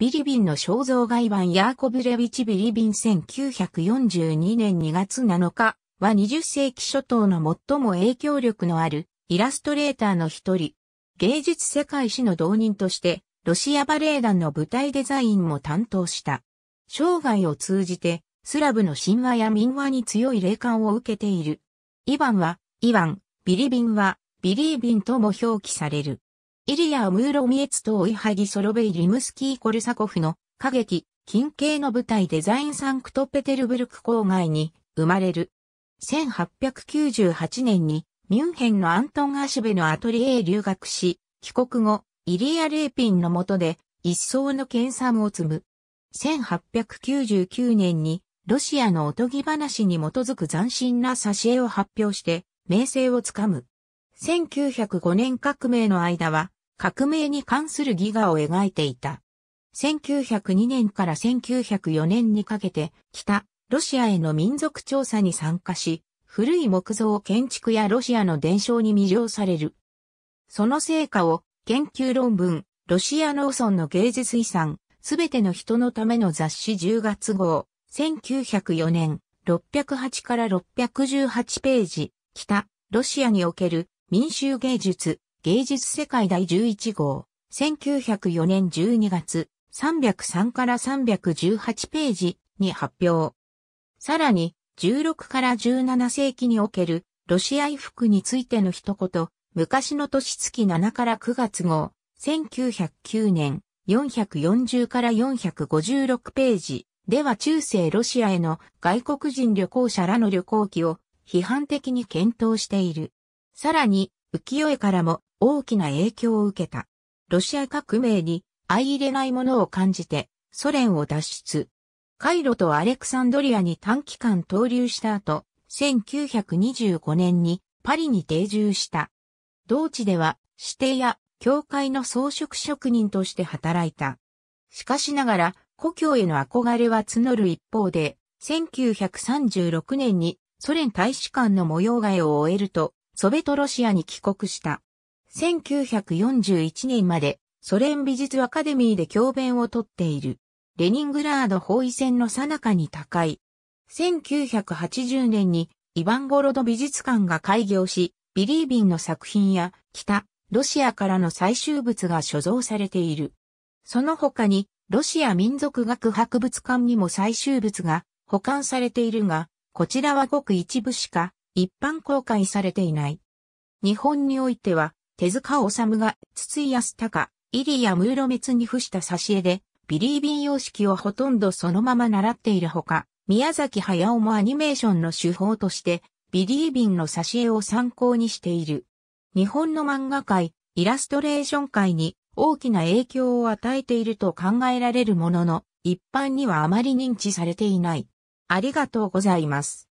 ビリビンの肖像画イヴァン・ヤーコブレビチ・ビリビン1942年2月7日は20世紀初頭の最も影響力のあるイラストレーターの一人。芸術世界史の導人として、ロシアバレエ団の舞台デザインも担当した。生涯を通じて、スラブの神話や民話に強い霊感を受けている。イヴァンは、イヴァン、ビリビンは、ビリービンとも表記される。イリア・ムーロミエツとオイハギ・ソロベイ・リムスキー・コルサコフの歌劇、近景の舞台デザインサンクトペテルブルク郊外に生まれる。1898年にミュンヘンのアントン・アシュベのアトリエへ留学し、帰国後、イリア・レーピンの下で一層の研鑽を積む。1899年にロシアのおとぎ話に基づく斬新な挿絵を発表して名声をつかむ。1905年革命の間は革命に関するギガを描いていた。1902年から1904年にかけて、北、ロシアへの民族調査に参加し、古い木造建築やロシアの伝承に魅了される。その成果を、研究論文、ロシア農村の芸術遺産、すべての人のための雑誌10月号、1904年、608から618ページ、北、ロシアにおける民衆芸術、芸術世界第11号、1904年12月、303から318ページに発表。さらに、16から17世紀におけるロシア衣服についての一言、昔の年月7から9月号、1909年、440から456ページでは中世ロシアへの外国人旅行者らの旅行記を批判的に検討している。さらに、浮世絵からも大きな影響を受けた。ロシア革命に相入れないものを感じてソ連を脱出。カイロとアレクサンドリアに短期間投留した後、1925年にパリに定住した。同地では指定や教会の装飾職人として働いた。しかしながら故郷への憧れは募る一方で、1936年にソ連大使館の模様替えを終えると、ソベトロシアに帰国した。1941年までソ連美術アカデミーで教鞭をとっている。レニングラード包囲戦の最中に高い。1980年にイヴァンゴロド美術館が開業し、ビリービンの作品や北、ロシアからの最終物が所蔵されている。その他に、ロシア民族学博物館にも最終物が保管されているが、こちらはごく一部しか一般公開されていない。日本においては、手塚治虫が筒井康隆、イーやムーロ滅に付した挿絵で、ビリービン様式をほとんどそのまま習っているほか、宮崎駿もアニメーションの手法として、ビリービンの挿絵を参考にしている。日本の漫画界、イラストレーション界に大きな影響を与えていると考えられるものの、一般にはあまり認知されていない。ありがとうございます。